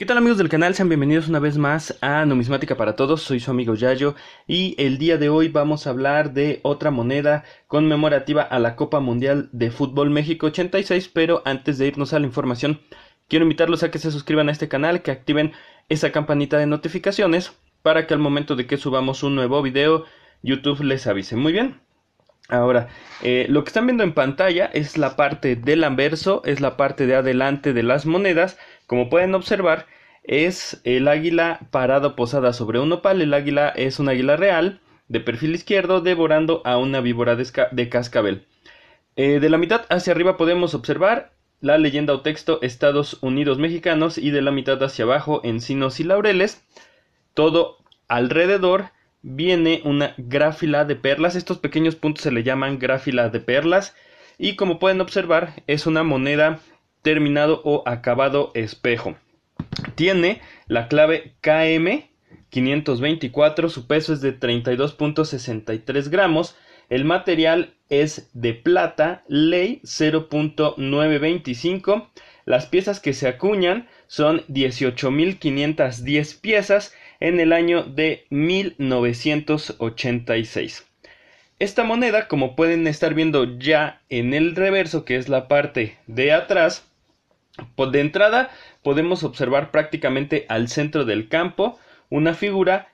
¿Qué tal amigos del canal? Sean bienvenidos una vez más a Numismática para Todos, soy su amigo Yayo y el día de hoy vamos a hablar de otra moneda conmemorativa a la Copa Mundial de Fútbol México 86, pero antes de irnos a la información quiero invitarlos a que se suscriban a este canal, que activen esa campanita de notificaciones para que al momento de que subamos un nuevo video YouTube les avise. Muy bien, Ahora, eh, lo que están viendo en pantalla es la parte del anverso, es la parte de adelante de las monedas. Como pueden observar, es el águila parado posada sobre un opal. El águila es un águila real, de perfil izquierdo, devorando a una víbora de, cascabel. Eh, de la mitad hacia arriba podemos observar la leyenda o texto Estados Unidos Mexicanos y de la mitad hacia abajo encinos y laureles. Todo alrededor viene una gráfila de perlas. Estos pequeños puntos se le llaman gráfila de perlas. Y como pueden observar, es una moneda terminado o acabado espejo. Tiene la clave KM 524, su peso es de 32.63 gramos. El material es de plata, ley 0.925. Las piezas que se acuñan son 18.510 piezas en el año de 1986. Esta moneda, como pueden estar viendo ya en el reverso, que es la parte de atrás, pues, de entrada podemos observar prácticamente al centro del campo una figura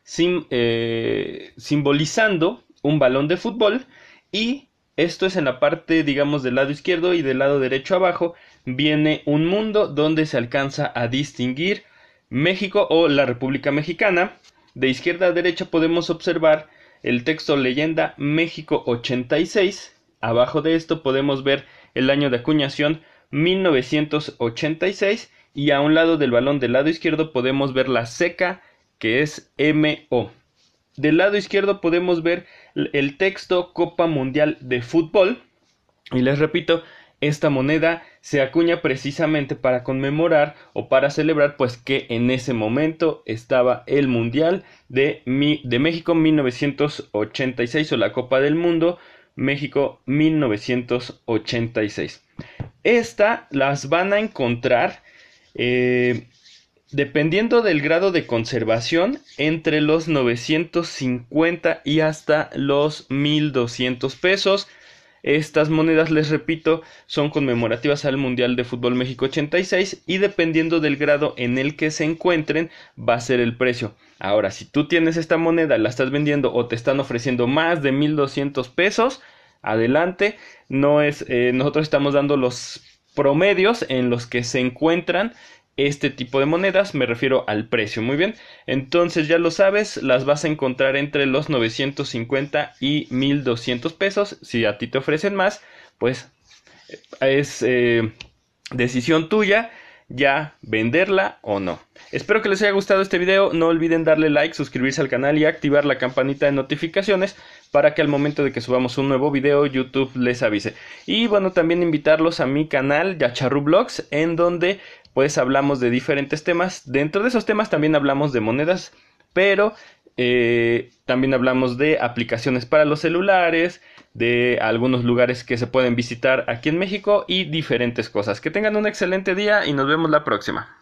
eh, simbolizando un balón de fútbol y esto es en la parte, digamos, del lado izquierdo y del lado derecho abajo viene un mundo donde se alcanza a distinguir México o la República Mexicana. De izquierda a derecha podemos observar el texto leyenda México 86. Abajo de esto podemos ver el año de acuñación 1986 y a un lado del balón del lado izquierdo podemos ver la seca que es MO. Del lado izquierdo podemos ver el texto Copa Mundial de Fútbol. Y les repito, esta moneda se acuña precisamente para conmemorar o para celebrar pues que en ese momento estaba el Mundial de, México 1986 o la Copa del Mundo México 1986. Esta las van a encontrar eh, dependiendo del grado de conservación entre los 950 y hasta los 1200 pesos estas monedas, les repito, son conmemorativas al Mundial de Fútbol México 86 y dependiendo del grado en el que se encuentren va a ser el precio. Ahora, si tú tienes esta moneda, la estás vendiendo o te están ofreciendo más de 1200 pesos, adelante. No es, eh, nosotros estamos dando los promedios en los que se encuentran este tipo de monedas, me refiero al precio, muy bien. Entonces ya lo sabes, las vas a encontrar entre los 950 y 1200 pesos. Si a ti te ofrecen más, pues eh, es eh, decisión tuya ya venderla o no. Espero que les haya gustado este video, no olviden darle like, suscribirse al canal y activar la campanita de notificaciones para que al momento de que subamos un nuevo video YouTube les avise. Y bueno, también invitarlos a mi canal yacharu Blogs en donde pues hablamos de diferentes temas. Dentro de esos temas también hablamos de monedas, pero eh, también hablamos de aplicaciones para los celulares, de algunos lugares que se pueden visitar aquí en México y diferentes cosas. Que tengan un excelente día y nos vemos la próxima.